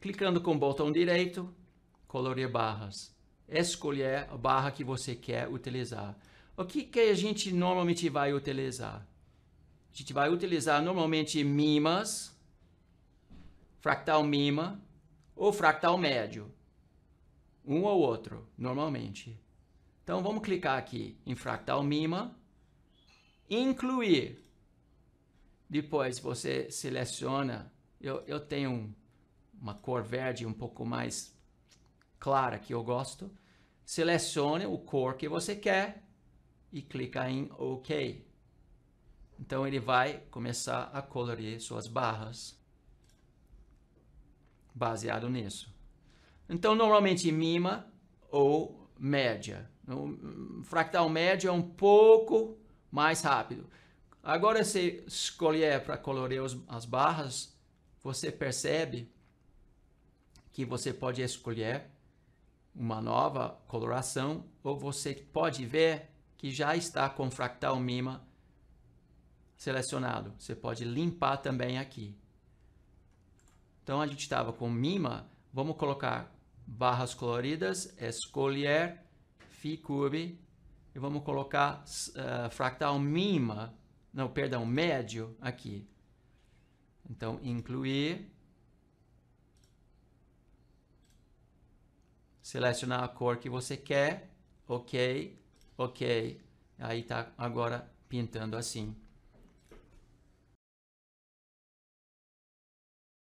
Clicando com o botão direito, colorir barras. Escolher a barra que você quer utilizar. O que, que a gente normalmente vai utilizar? A gente vai utilizar normalmente mimas, fractal mima ou fractal médio. Um ou outro, normalmente. Então vamos clicar aqui em fractal mima, incluir. Depois você seleciona, eu, eu tenho um uma cor verde um pouco mais clara que eu gosto. Selecione o cor que você quer e clica em OK. Então ele vai começar a colorir suas barras baseado nisso. Então normalmente mima ou média. O fractal médio é um pouco mais rápido. Agora se escolher para colorir as barras, você percebe que você pode escolher uma nova coloração ou você pode ver que já está com fractal mima selecionado. Você pode limpar também aqui. Então a gente estava com mima, vamos colocar barras coloridas, escolher, cube e vamos colocar uh, fractal mima, não, perdão, médio aqui. Então incluir selecionar a cor que você quer, ok, ok. Aí tá agora pintando assim.